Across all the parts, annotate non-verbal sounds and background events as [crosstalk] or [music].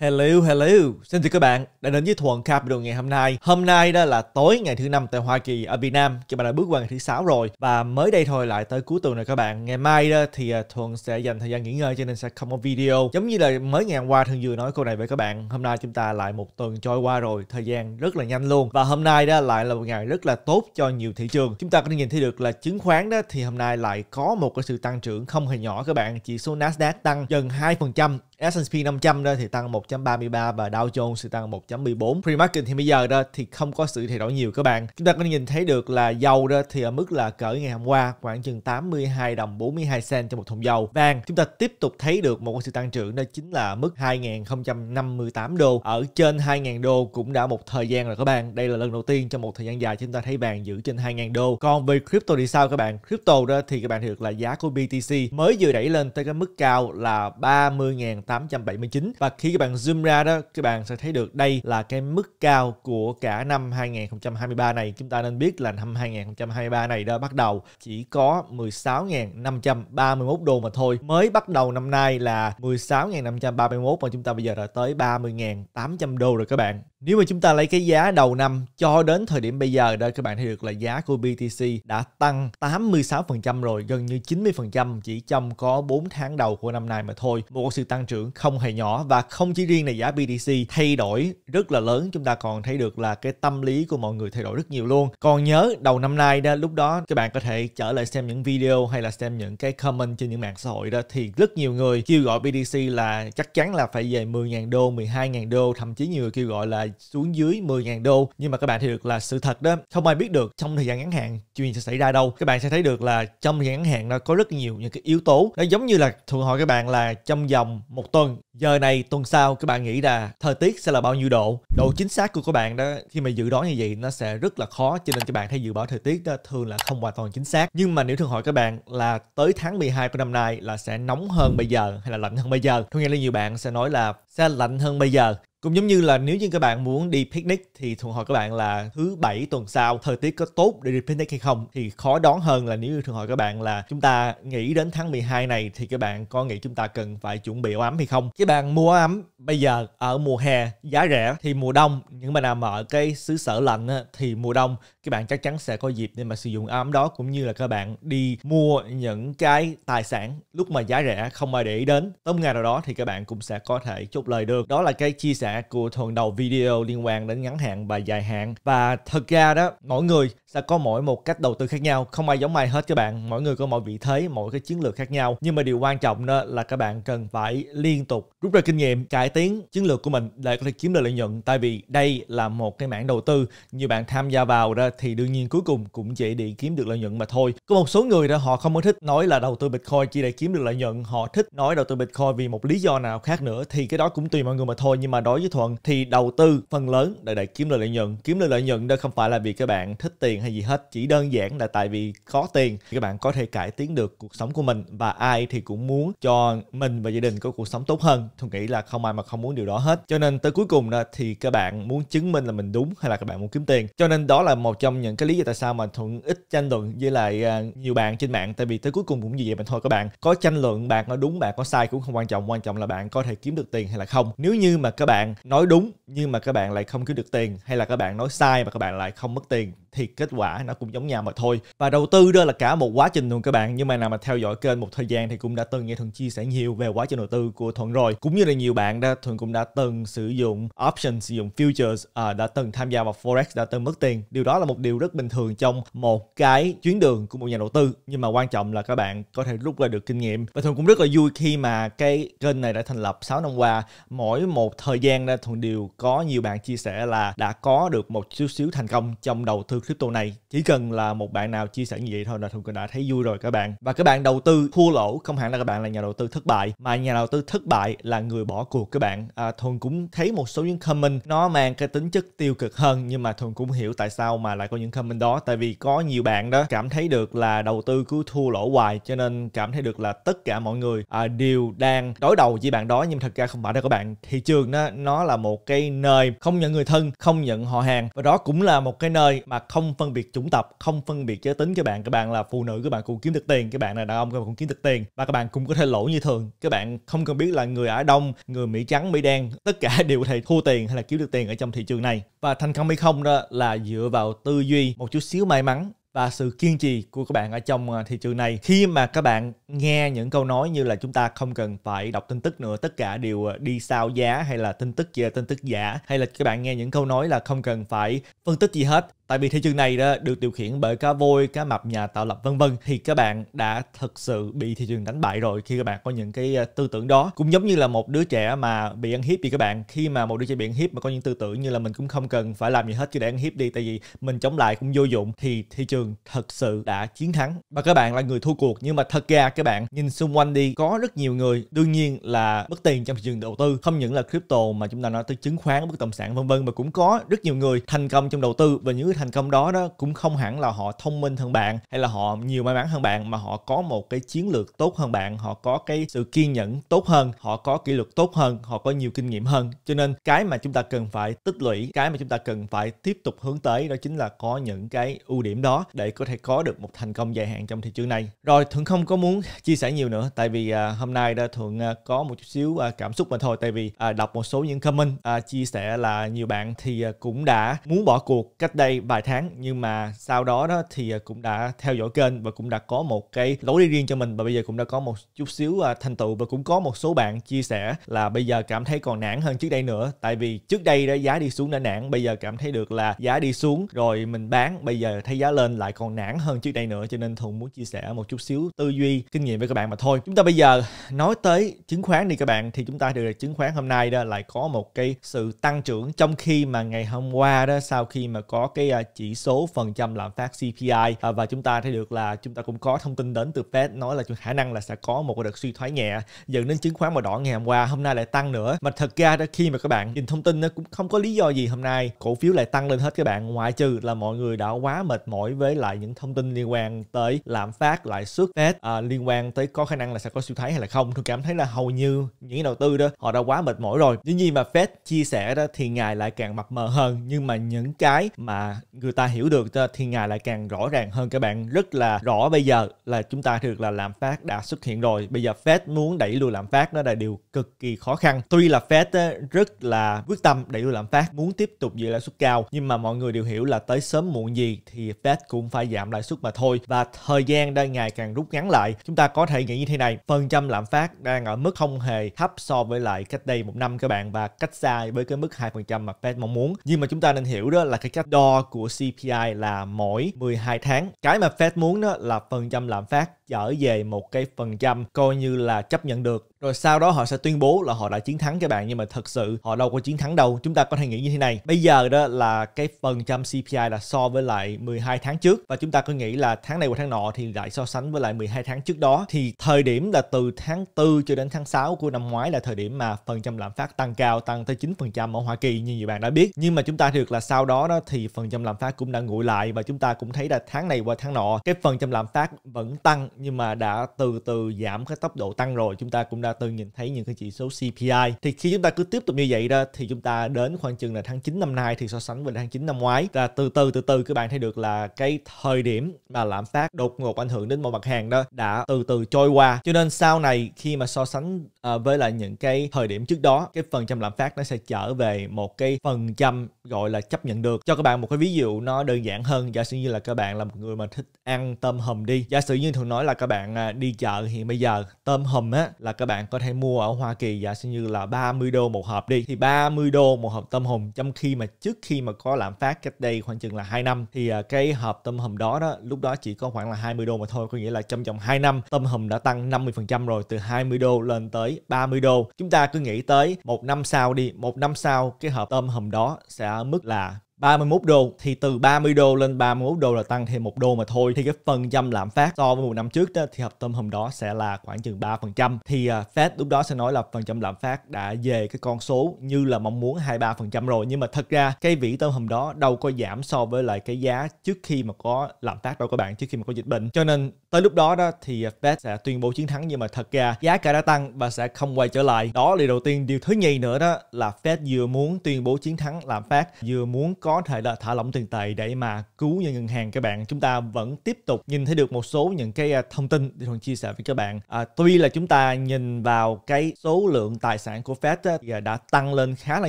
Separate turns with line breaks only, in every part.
Hello, hello. Xin chào các bạn đã đến với Thuận Capital ngày hôm nay. Hôm nay đó là tối ngày thứ năm tại Hoa Kỳ ở Việt Nam. Các bạn đã bước qua ngày thứ sáu rồi và mới đây thôi lại tới cuối tuần rồi các bạn. Ngày mai đó thì à, Thuận sẽ dành thời gian nghỉ ngơi cho nên sẽ không có video. Giống như là mới ngày hôm qua Thuận vừa nói câu này với các bạn. Hôm nay chúng ta lại một tuần trôi qua rồi, thời gian rất là nhanh luôn. Và hôm nay đó lại là một ngày rất là tốt cho nhiều thị trường. Chúng ta có thể nhìn thấy được là chứng khoán đó thì hôm nay lại có một cái sự tăng trưởng không hề nhỏ các bạn. Chỉ số Nasdaq tăng gần 2%, S&P 500 đó thì tăng 1 1.33 và Dow Jones thì tăng 1.14. Pre-market thì bây giờ đó thì không có sự thay đổi nhiều các bạn. Chúng ta có nhìn thấy được là dầu đó thì ở mức là cỡ ngày hôm qua khoảng chừng 82 đồng 42 cent cho một thùng dầu. Vàng chúng ta tiếp tục thấy được một sự tăng trưởng đó chính là mức 2.058 đô ở trên 2.000 đô cũng đã một thời gian rồi các bạn. Đây là lần đầu tiên trong một thời gian dài chúng ta thấy vàng giữ trên 2.000 đô. Còn về crypto thì sao các bạn? Crypto đó thì các bạn thấy được là giá của BTC mới vừa đẩy lên tới cái mức cao là 30.879 và khi các bạn zoom ra đó các bạn sẽ thấy được đây là cái mức cao của cả năm 2023 này chúng ta nên biết là năm 2023 này đã bắt đầu chỉ có 16.531 đô mà thôi mới bắt đầu năm nay là 16.531 mà chúng ta bây giờ đã tới 30.800 đô rồi các bạn nếu mà chúng ta lấy cái giá đầu năm cho đến thời điểm bây giờ đó các bạn thấy được là giá của BTC đã tăng 86% rồi, gần như 90% chỉ trong có 4 tháng đầu của năm nay mà thôi. Một sự tăng trưởng không hề nhỏ và không chỉ riêng là giá BTC thay đổi rất là lớn, chúng ta còn thấy được là cái tâm lý của mọi người thay đổi rất nhiều luôn. Còn nhớ đầu năm nay đó lúc đó các bạn có thể trở lại xem những video hay là xem những cái comment trên những mạng xã hội đó thì rất nhiều người kêu gọi BTC là chắc chắn là phải về 10.000 đô, 12.000 đô, thậm chí nhiều người kêu gọi là xuống dưới 10.000 đô nhưng mà các bạn thì được là sự thật đó không ai biết được trong thời gian ngắn hạn chuyện sẽ xảy ra đâu các bạn sẽ thấy được là trong thời gian ngắn hạn nó có rất nhiều những cái yếu tố nó giống như là thường hỏi các bạn là trong vòng một tuần Giờ này tuần sau các bạn nghĩ là thời tiết sẽ là bao nhiêu độ? Độ chính xác của các bạn đó khi mà dự đoán như vậy nó sẽ rất là khó cho nên các bạn thấy dự báo thời tiết đó thường là không hoàn toàn chính xác. Nhưng mà nếu thường hỏi các bạn là tới tháng 12 của năm nay là sẽ nóng hơn bây giờ hay là lạnh hơn bây giờ? Thường nghe là nhiều bạn sẽ nói là sẽ lạnh hơn bây giờ. Cũng giống như là nếu như các bạn muốn đi picnic thì thường hỏi các bạn là thứ bảy tuần sau thời tiết có tốt để đi picnic hay không thì khó đoán hơn là nếu như thường hỏi các bạn là chúng ta nghĩ đến tháng 12 này thì các bạn có nghĩ chúng ta cần phải chuẩn bị áo ấm hay không? Các cái bàn mua ấm bây giờ ở mùa hè giá rẻ thì mùa đông những bạn nào mà ở cái xứ sở lạnh thì mùa đông các bạn chắc chắn sẽ có dịp để mà sử dụng ấm đó cũng như là các bạn đi mua những cái tài sản lúc mà giá rẻ không ai để ý đến tóm một ngày nào đó thì các bạn cũng sẽ có thể chốt lời được đó là cái chia sẻ của thuần đầu video liên quan đến ngắn hạn và dài hạn và thật ra đó mỗi người ta có mỗi một cách đầu tư khác nhau không ai giống ai hết các bạn mỗi người có mọi vị thế mỗi cái chiến lược khác nhau nhưng mà điều quan trọng đó là các bạn cần phải liên tục rút ra kinh nghiệm cải tiến chiến lược của mình để có thể kiếm được lợi nhuận tại vì đây là một cái mảng đầu tư như bạn tham gia vào đó thì đương nhiên cuối cùng cũng chỉ để kiếm được lợi nhuận mà thôi có một số người đó họ không có thích nói là đầu tư bitcoin chỉ để kiếm được lợi nhuận họ thích nói đầu tư bitcoin vì một lý do nào khác nữa thì cái đó cũng tùy mọi người mà thôi nhưng mà đối với thuận thì đầu tư phần lớn để để kiếm được lợi nhuận kiếm được lợi nhuận đó không phải là vì các bạn thích tiền hay gì hết chỉ đơn giản là tại vì có tiền thì các bạn có thể cải tiến được cuộc sống của mình và ai thì cũng muốn cho mình và gia đình có cuộc sống tốt hơn tôi nghĩ là không ai mà không muốn điều đó hết cho nên tới cuối cùng đó thì các bạn muốn chứng minh là mình đúng hay là các bạn muốn kiếm tiền cho nên đó là một trong những cái lý do tại sao mà thuận ít tranh luận với lại à, nhiều bạn trên mạng tại vì tới cuối cùng cũng như vậy mà thôi các bạn có tranh luận bạn có đúng bạn có sai cũng không quan trọng quan trọng là bạn có thể kiếm được tiền hay là không nếu như mà các bạn nói đúng nhưng mà các bạn lại không kiếm được tiền hay là các bạn nói sai mà các bạn lại không mất tiền thì kết quả nó cũng giống nhau mà thôi và đầu tư đó là cả một quá trình luôn các bạn nhưng mà nào mà theo dõi kênh một thời gian thì cũng đã từng nghe thuận chia sẻ nhiều về quá trình đầu tư của thuận rồi cũng như là nhiều bạn đó thuận cũng đã từng sử dụng options sử dụng futures à, đã từng tham gia vào forex đã từng mất tiền điều đó là một điều rất bình thường trong một cái chuyến đường của một nhà đầu tư nhưng mà quan trọng là các bạn có thể rút ra được kinh nghiệm và thuận cũng rất là vui khi mà cái kênh này đã thành lập 6 năm qua mỗi một thời gian ra thuận đều có nhiều bạn chia sẻ là đã có được một chút xíu thành công trong đầu tư crypto này chỉ cần là một bạn nào chia sẻ như vậy thôi là thùng thường đã thấy vui rồi các bạn và các bạn đầu tư thua lỗ không hẳn là các bạn là nhà đầu tư thất bại mà nhà đầu tư thất bại là người bỏ cuộc các bạn à, thường cũng thấy một số những comment nó mang cái tính chất tiêu cực hơn nhưng mà thùng cũng hiểu tại sao mà lại có những comment đó tại vì có nhiều bạn đó cảm thấy được là đầu tư cứ thua lỗ hoài cho nên cảm thấy được là tất cả mọi người à, đều đang đối đầu với bạn đó nhưng thật ra không phải đâu các bạn thị trường đó nó là một cái nơi không nhận người thân không nhận họ hàng và đó cũng là một cái nơi mà không phân biệt chủng tộc không phân biệt giới tính các bạn các bạn là phụ nữ các bạn cũng kiếm được tiền các bạn là đàn ông các bạn cũng kiếm được tiền và các bạn cũng có thể lỗ như thường các bạn không cần biết là người Á Đông người Mỹ trắng Mỹ đen tất cả [laughs] đều có thể thu tiền hay là kiếm được tiền ở trong thị trường này và thành công hay không đó là dựa vào tư duy một chút xíu may mắn và sự kiên trì của các bạn ở trong à, thị trường này khi mà các bạn nghe những câu nói như là chúng ta không cần phải đọc tin tức nữa tất cả đều à, đi sao giá hay là tin tức gì tin tức giả hay là các bạn nghe những câu nói là không cần phải phân tích gì hết Tại vì thị trường này đó được điều khiển bởi cá voi, cá mập, nhà tạo lập vân vân thì các bạn đã thực sự bị thị trường đánh bại rồi khi các bạn có những cái ờ, tư tưởng đó. Cũng giống như là một đứa trẻ mà bị ăn hiếp gì các bạn, khi mà một đứa trẻ bị ăn hiếp mà có những tư tưởng như là mình cũng không cần phải làm gì hết chứ để ăn hiếp đi tại vì mình chống lại cũng vô dụng thì thị trường thật sự đã chiến thắng và các bạn là người thua cuộc nhưng mà thật ra các bạn nhìn xung quanh đi có rất nhiều người đương nhiên là mất tiền trong thị trường đầu tư không những là crypto mà chúng ta nói tới chứng khoán bất động sản vân vân mà cũng có rất nhiều người thành công trong đầu tư và những cái thành công đó đó cũng không hẳn là họ thông minh hơn bạn hay là họ nhiều may mắn hơn bạn mà họ có một cái chiến lược tốt hơn bạn họ có cái sự kiên nhẫn tốt hơn họ có kỷ luật tốt hơn họ có nhiều kinh nghiệm hơn cho nên cái mà chúng ta cần phải tích lũy cái mà chúng ta cần phải tiếp tục hướng tới đó chính là có những cái ưu điểm đó để có thể có được một thành công dài hạn trong thị trường này rồi thuận không có muốn chia sẻ nhiều nữa tại vì à, hôm nay đã thuận à, có một chút xíu à, cảm xúc mà thôi tại vì à, đọc một số những comment à, chia sẻ là nhiều bạn thì à, cũng đã muốn bỏ cuộc cách đây vài tháng nhưng mà sau đó đó thì à, cũng đã theo dõi kênh và cũng đã có một cái lối đi riêng cho mình và bây giờ cũng đã có một chút xíu à, thành tựu và cũng có một số bạn chia sẻ là bây giờ cảm thấy còn nản hơn trước đây nữa tại vì trước đây đó giá đi xuống đã nản bây giờ cảm thấy được là giá đi xuống rồi mình bán bây giờ thấy giá lên lại còn nản hơn trước đây nữa cho nên Thùng muốn chia sẻ một chút xíu tư duy kinh nghiệm với các bạn mà thôi chúng ta bây giờ nói tới chứng khoán đi các bạn thì chúng ta được chứng khoán hôm nay đó lại có một cái sự tăng trưởng trong khi mà ngày hôm qua đó sau khi mà có cái à, chỉ số phần trăm lạm phát CPI à, và chúng ta thấy được là chúng ta cũng có thông tin đến từ Fed nói là khả năng là sẽ có một đợt suy thoái nhẹ dẫn đến chứng khoán màu đỏ ngày hôm qua hôm nay lại tăng nữa mà thật ra đó khi mà các bạn nhìn thông tin nó cũng không có lý do gì hôm nay cổ phiếu lại tăng lên hết các bạn ngoại trừ là mọi người đã quá mệt mỏi với lại những thông tin liên quan tới lạm phát lãi suất Fed à, liên quan tới có khả năng là sẽ có suy thoái hay là không tôi cảm thấy là hầu như những đầu tư đó họ đã quá mệt mỏi rồi những gì mà Fed chia sẻ đó thì ngài lại càng mập mờ hơn nhưng mà những cái mà người ta hiểu được thì ngài lại càng rõ ràng hơn các bạn rất là rõ bây giờ là chúng ta thực là lạm phát đã xuất hiện rồi bây giờ Fed muốn đẩy lùi lạm phát nó là điều cực kỳ khó khăn tuy là Fed rất là quyết tâm đẩy lùi lạm phát muốn tiếp tục giữ lãi suất cao nhưng mà mọi người đều hiểu là tới sớm muộn gì thì Fed cũng phải giảm lãi suất mà thôi và thời gian đang ngày càng rút ngắn lại chúng ta có thể nghĩ như thế này phần trăm lạm phát đang ở mức không hề thấp so với lại cách đây một năm các bạn và cách xa với cái mức hai phần trăm mà Fed mong muốn nhưng mà chúng ta nên hiểu đó là cái cách đo của của CPI là mỗi 12 tháng. Cái mà Fed muốn đó là phần trăm lạm phát trở về một cái phần trăm coi như là chấp nhận được rồi sau đó họ sẽ tuyên bố là họ đã chiến thắng các bạn nhưng mà thật sự họ đâu có chiến thắng đâu chúng ta có thể nghĩ như thế này bây giờ đó là cái phần trăm CPI là so với lại 12 tháng trước và chúng ta có nghĩ là tháng này qua tháng nọ thì lại so sánh với lại 12 tháng trước đó thì thời điểm là từ tháng 4 cho đến tháng 6 của năm ngoái là thời điểm mà phần trăm lạm phát tăng cao tăng tới 9% ở Hoa Kỳ như nhiều bạn đã biết nhưng mà chúng ta được là sau đó đó thì phần trăm lạm phát cũng đã nguội lại và chúng ta cũng thấy là tháng này qua tháng nọ cái phần trăm lạm phát vẫn tăng nhưng mà đã từ từ giảm cái tốc độ tăng rồi chúng ta cũng đã ta từng nhìn thấy những cái chỉ số CPI thì khi chúng ta cứ tiếp tục như vậy đó thì chúng ta đến khoảng chừng là tháng 9 năm nay thì so sánh với tháng 9 năm ngoái là từ từ từ từ các bạn thấy được là cái thời điểm mà lạm phát đột ngột ảnh hưởng đến một mặt hàng đó đã từ từ trôi qua cho nên sau này khi mà so sánh à, với lại những cái thời điểm trước đó cái phần trăm lạm phát nó sẽ trở về một cái phần trăm gọi là chấp nhận được cho các bạn một cái ví dụ nó đơn giản hơn giả sử như là các bạn là một người mà thích ăn tôm hùm đi giả sử như thường nói là các bạn à, đi chợ hiện bây giờ tôm hùm á là các bạn bạn có thể mua ở Hoa Kỳ giả sử như là 30 đô một hộp đi thì 30 đô một hộp tôm hùm trong khi mà trước khi mà có lạm phát cách đây khoảng chừng là 2 năm thì à, cái hộp tôm hùm đó đó lúc đó chỉ có khoảng là 20 đô mà thôi có nghĩa là trong vòng 2 năm tôm hùm đã tăng 50% rồi từ 20 đô lên tới 30 đô chúng ta cứ nghĩ tới một năm sau đi một năm sau cái hộp tôm hùm đó sẽ ở mức là 31 đô thì từ 30 đô lên 31 đô là tăng thêm một đô mà thôi thì cái phần trăm lạm phát so với một năm trước đó, thì hợp tâm hôm đó sẽ là khoảng chừng 3% thì uh, Fed lúc đó sẽ nói là phần trăm lạm phát đã về cái con số như là mong muốn 23% rồi nhưng mà thật ra cái vĩ tâm hôm đó đâu có giảm so với lại cái giá trước khi mà có lạm phát đâu các bạn trước khi mà có dịch bệnh cho nên tới lúc đó đó thì Fed sẽ tuyên bố chiến thắng nhưng mà thật ra giá cả đã tăng và sẽ không quay trở lại đó là điều đầu tiên điều thứ nhì nữa đó là Fed vừa muốn tuyên bố chiến thắng làm phát vừa muốn có thể là thả lỏng tiền tệ để mà cứu những ngân hàng các bạn chúng ta vẫn tiếp tục nhìn thấy được một số những cái à, thông tin để thường chia sẻ với các bạn à, tuy là chúng ta nhìn vào cái số lượng tài sản của Fed á, à, đã tăng lên khá là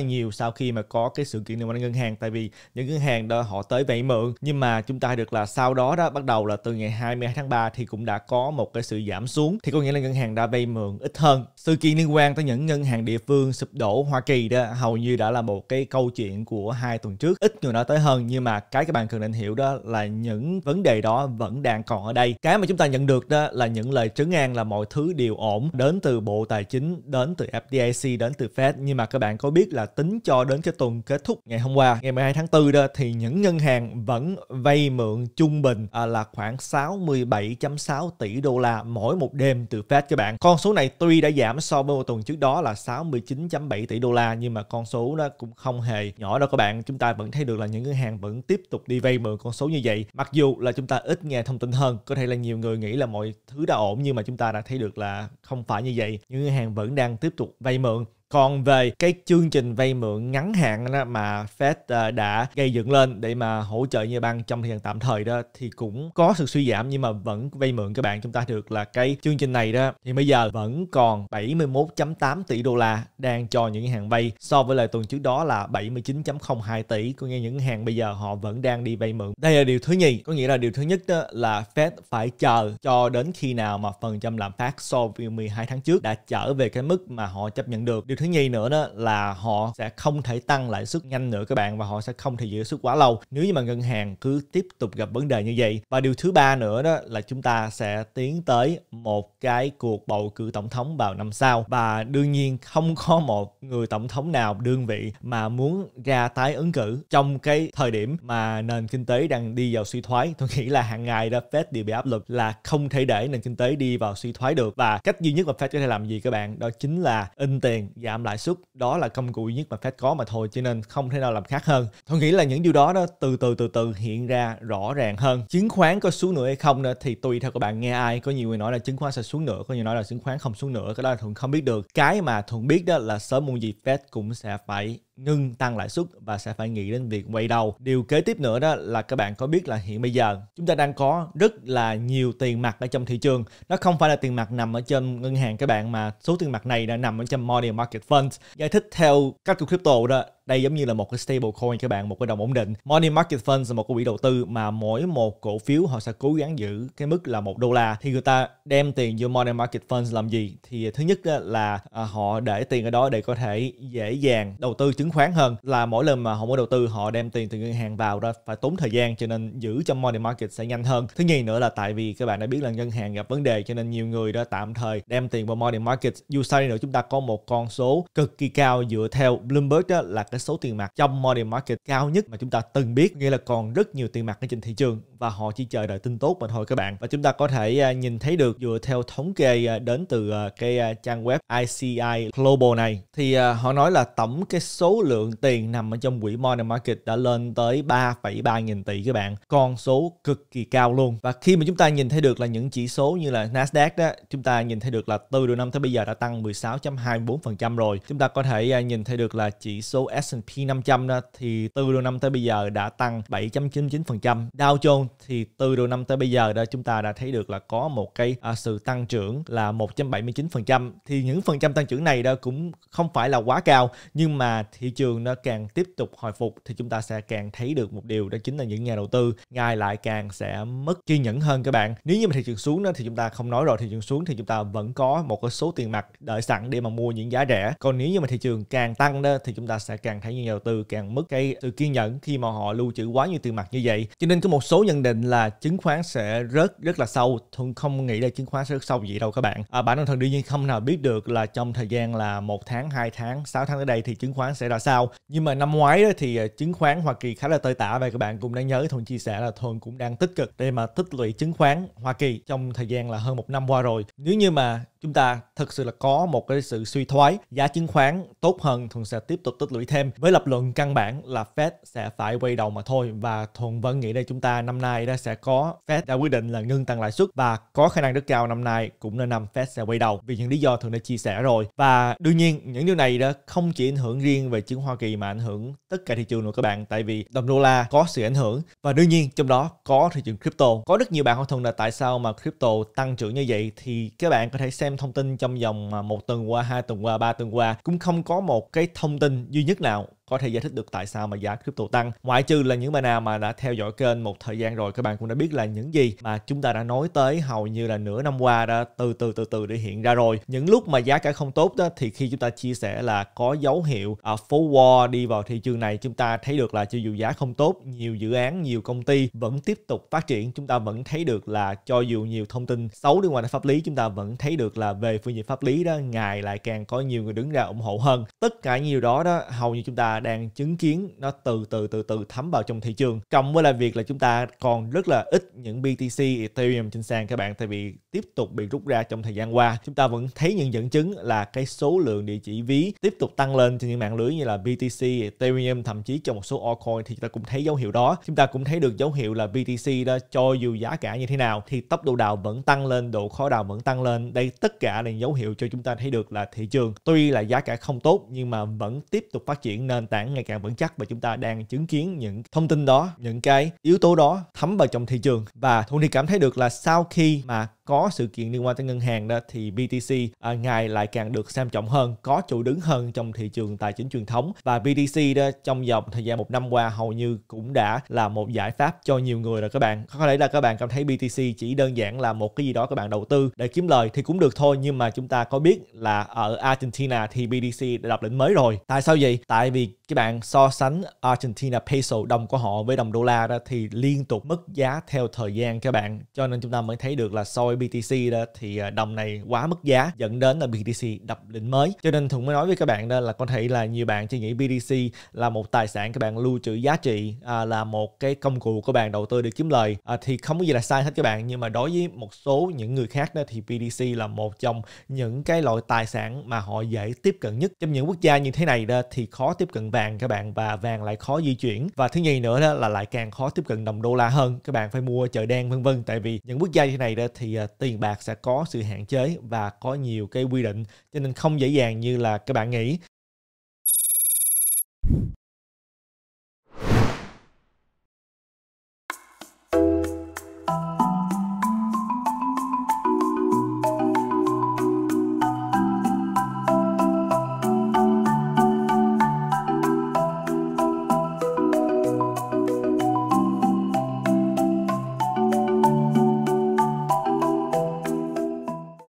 nhiều sau khi mà có cái sự kiện liên quan đến ngân hàng tại vì những ngân hàng đó họ tới vay mượn nhưng mà chúng ta được là sau đó đó bắt đầu là từ ngày 22 tháng 3 thì cũng đã có một cái sự giảm xuống thì có nghĩa là ngân hàng đã vay mượn ít hơn sự kiện liên quan tới những ngân hàng địa phương sụp đổ Hoa Kỳ đó hầu như đã là một cái câu chuyện của hai tuần trước ít người nói tới hơn nhưng mà cái các bạn cần định hiểu đó là những vấn đề đó vẫn đang còn ở đây cái mà chúng ta nhận được đó là những lời trấn an là mọi thứ đều ổn đến từ Bộ Tài chính đến từ FDIC đến từ Fed nhưng mà các bạn có biết là tính cho đến cái tuần kết thúc ngày hôm qua ngày 12 tháng 4 đó thì những ngân hàng vẫn vay mượn trung bình à, là khoảng 67 7.6 tỷ đô la mỗi một đêm từ Fed các bạn. Con số này tuy đã giảm so với một tuần trước đó là 69.7 tỷ đô la nhưng mà con số nó cũng không hề nhỏ đâu các bạn. Chúng ta vẫn thấy được là những ngân hàng vẫn tiếp tục đi vay mượn con số như vậy. Mặc dù là chúng ta ít nghe thông tin hơn, có thể là nhiều người nghĩ là mọi thứ đã ổn nhưng mà chúng ta đã thấy được là không phải như vậy. Những ngân hàng vẫn đang tiếp tục vay mượn còn về cái chương trình vay mượn ngắn hạn đó mà Fed ờ, đã gây dựng lên để mà hỗ trợ nhà băng trong thời gian tạm thời đó thì cũng có sự suy giảm nhưng mà vẫn vay mượn các bạn chúng ta được là cái chương trình này đó thì bây giờ vẫn còn 71.8 tỷ đô la đang cho những hàng vay so với lời tuần trước đó là 79.02 tỷ có nghĩa những hàng bây giờ họ vẫn đang đi vay mượn đây là điều thứ nhì có nghĩa là điều thứ nhất đó là Fed phải chờ cho đến khi nào mà phần trăm lạm phát so với 12 tháng trước đã trở về cái mức mà họ chấp nhận được điều thứ nhì nữa đó là họ sẽ không thể tăng lãi suất nhanh nữa các bạn và họ sẽ không thể giữ suất quá lâu nếu như mà ngân hàng cứ tiếp tục gặp vấn đề như vậy và điều thứ ba nữa đó là chúng ta sẽ tiến tới một cái cuộc bầu cử tổng thống vào năm sau và đương nhiên không có một người tổng thống nào đương vị mà muốn ra tái ứng cử trong cái thời điểm mà nền kinh tế đang đi vào suy thoái tôi nghĩ là hàng ngày đó Fed đều bị áp lực là không thể để nền kinh tế đi vào suy thoái được và cách duy nhất mà Fed có thể làm gì các bạn đó chính là in tiền giảm lãi suất đó là công cụ nhất mà Fed có mà thôi cho nên không thể nào làm khác hơn tôi nghĩ là những điều đó đó từ từ từ từ hiện ra rõ ràng hơn chứng khoán có xuống nữa hay không nữa thì tùy theo các bạn nghe ai có nhiều người nói là chứng khoán sẽ xuống nữa có nhiều nói là chứng khoán không xuống nữa cái đó là không biết được cái mà thuận biết đó là sớm muộn gì Fed cũng sẽ phải ngưng tăng lãi suất và sẽ phải nghĩ đến việc quay đầu. Điều kế tiếp nữa đó là các bạn có biết là hiện bây giờ chúng ta đang có rất là nhiều tiền mặt ở trong thị trường. Nó không phải là tiền mặt nằm ở trên ngân hàng các bạn mà số tiền mặt này đã nằm ở trong money market funds. Giải thích theo cách của crypto đó đây giống như là một cái stable coin các bạn một cái đồng ổn định money market fund là một cái quỹ đầu tư mà mỗi một cổ phiếu họ sẽ cố gắng giữ cái mức là một đô la thì người ta đem tiền vô money market fund làm gì thì thứ nhất là à, họ để tiền ở đó để có thể dễ dàng đầu tư chứng khoán hơn là mỗi lần mà họ muốn đầu tư họ đem tiền từ ngân hàng vào ra phải tốn thời gian cho nên giữ trong money market sẽ nhanh hơn thứ nhì nữa là tại vì các bạn đã biết là ngân hàng gặp vấn đề cho nên nhiều người đã tạm thời đem tiền vào money market dù sao đi nữa chúng ta có một con số cực kỳ cao dựa theo Bloomberg đó là cái cái số tiền mặt trong money market cao nhất mà chúng ta từng biết nghĩa là còn rất nhiều tiền mặt ở trên thị trường và họ chỉ chờ đợi tin tốt mà thôi các bạn và chúng ta có thể à, nhìn thấy được dựa theo thống kê à, đến từ à, cái trang web ICI Global này thì họ nói là tổng cái số lượng tiền nằm ở trong quỹ money market đã lên tới 3,3 nghìn tỷ các bạn con số cực kỳ cao luôn và khi mà chúng ta nhìn thấy được là những chỉ số như là Nasdaq đó chúng ta nhìn thấy được là từ đầu năm tới bây giờ đã tăng 16.24% rồi chúng ta có thể nhìn thấy được là chỉ số S&P 500 đó thì từ đầu năm tới bây giờ đã tăng 7.99% Dow Jones thì từ đầu năm tới bây giờ đó chúng ta đã thấy được là có một cái à, sự tăng trưởng là 1.79% thì những phần trăm tăng trưởng này đó cũng không phải là quá cao nhưng mà thị trường nó càng tiếp tục hồi phục thì chúng ta sẽ càng thấy được một điều đó chính là những nhà đầu tư ngài lại càng sẽ mất kiên nhẫn hơn các bạn nếu như mà thị trường xuống đó thì chúng ta không nói rồi thị trường xuống thì chúng ta vẫn có một cái số tiền mặt đợi sẵn để mà mua những giá rẻ còn nếu như mà thị trường càng tăng đó thì chúng ta sẽ càng thấy những nhà đầu tư càng mất cái sự kiên nhẫn khi mà họ lưu trữ quá nhiều tiền mặt như vậy cho nên có một số nhận nhận định là chứng khoán sẽ rớt rất là sâu thường không nghĩ là chứng khoán sẽ rớt sâu vậy đâu các bạn à, bản thân thần đương nhiên không nào biết được là trong thời gian là một tháng 2 tháng 6 tháng tới đây thì chứng khoán sẽ ra sao nhưng mà năm ngoái đó thì à, chứng khoán Hoa Kỳ khá là tơi tả và các bạn cũng đã nhớ thường chia sẻ là thường cũng đang tích cực để mà tích lũy chứng khoán Hoa Kỳ trong thời gian là hơn một năm qua rồi nếu như mà chúng ta thực sự là có một cái sự suy thoái giá chứng khoán tốt hơn thuận sẽ tiếp tục tích lũy thêm với lập luận căn bản là Fed sẽ phải quay đầu mà thôi và thuận vẫn nghĩ đây chúng ta năm nay đã sẽ có Fed đã quyết định là ngưng tăng lãi suất và có khả năng rất cao năm nay cũng là năm Fed sẽ quay đầu vì những lý do thường đã chia sẻ rồi và đương nhiên những điều này đã không chỉ ảnh hưởng riêng về chứng Hoa Kỳ mà ảnh hưởng tất cả thị trường nữa các bạn tại vì đồng đô la có sự ảnh hưởng và đương nhiên trong đó có thị trường crypto có rất nhiều bạn hỏi thuận là tại sao mà crypto tăng trưởng như vậy thì các bạn có thể xem xem thông tin trong vòng à, một tuần qua, hai tuần qua, ba tuần qua cũng không có một cái thông tin duy nhất nào có thể giải thích được tại sao mà giá crypto tăng ngoại trừ là những bạn nào mà đã theo dõi kênh một thời gian rồi các bạn cũng đã biết là những gì mà chúng ta đã nói tới hầu như là nửa năm qua đã từ từ từ từ để hiện ra rồi những lúc mà giá cả không tốt đó thì khi chúng ta chia sẻ là có dấu hiệu à, forward đi vào thị trường này chúng ta thấy được là cho dù giá không tốt nhiều dự án nhiều công ty vẫn tiếp tục phát triển chúng ta vẫn thấy được là cho dù nhiều thông tin xấu đi ngoài pháp lý chúng ta vẫn thấy được là về phương diện pháp lý đó ngày lại càng có nhiều người đứng ra ủng hộ hơn tất cả nhiều đó đó hầu như chúng ta đang chứng kiến nó từ từ từ từ thấm vào trong thị trường cộng với là việc là chúng ta còn rất là ít những BTC Ethereum trên sàn các bạn tại vì tiếp tục bị rút ra trong thời gian qua. Chúng ta vẫn thấy những dẫn chứng là cái số lượng địa chỉ ví tiếp tục tăng lên trên những mạng lưới như là BTC, Ethereum, thậm chí trong một số altcoin thì chúng ta cũng thấy dấu hiệu đó. Chúng ta cũng thấy được dấu hiệu là BTC đó cho dù giá cả như thế nào thì tốc độ đào vẫn tăng lên, độ khó đào vẫn tăng lên. Đây tất cả là dấu hiệu cho chúng ta thấy được là thị trường tuy là giá cả không tốt nhưng mà vẫn tiếp tục phát triển nền tảng ngày càng vững chắc và chúng ta đang chứng kiến những thông tin đó, những cái yếu tố đó thấm vào trong thị trường và Thuận thì cảm thấy được là sau khi mà có sự kiện liên quan tới ngân hàng đó thì BTC à, ngày lại càng được xem trọng hơn, có chủ đứng hơn trong thị trường tài chính truyền thống và BTC đó trong vòng thời gian một năm qua hầu như cũng đã là một giải pháp cho nhiều người rồi các bạn. Có thể là các bạn cảm thấy BTC chỉ đơn giản là một cái gì đó các bạn đầu tư để kiếm lời thì cũng được thôi nhưng mà chúng ta có biết là ở Argentina thì BTC đã lập đỉnh mới rồi. Tại sao vậy? Tại vì các bạn so sánh Argentina peso đồng của họ với đồng đô la đó thì liên tục mất giá theo thời gian các bạn. Cho nên chúng ta mới thấy được là soi BTC đó thì à, đồng này quá mức giá dẫn đến là BTC đập đỉnh mới cho nên Thuận mới nói với các bạn đó là có thể là nhiều bạn chỉ nghĩ BTC là một tài sản các bạn lưu trữ giá trị à, là một cái công cụ của bạn đầu tư để kiếm lời à, thì không có gì là sai hết các bạn nhưng mà đối với một số những người khác đó thì BTC là một trong những cái loại tài sản mà họ dễ tiếp cận nhất trong những quốc gia như thế này đó thì khó tiếp cận vàng các bạn và vàng lại khó di chuyển và thứ nhì nữa đó là lại càng khó tiếp cận đồng đô la hơn các bạn phải mua chợ đen vân vân tại vì những quốc gia như thế này đó thì à, tiền bạc sẽ có sự hạn chế và có nhiều cái quy định cho nên không dễ dàng như là các bạn nghĩ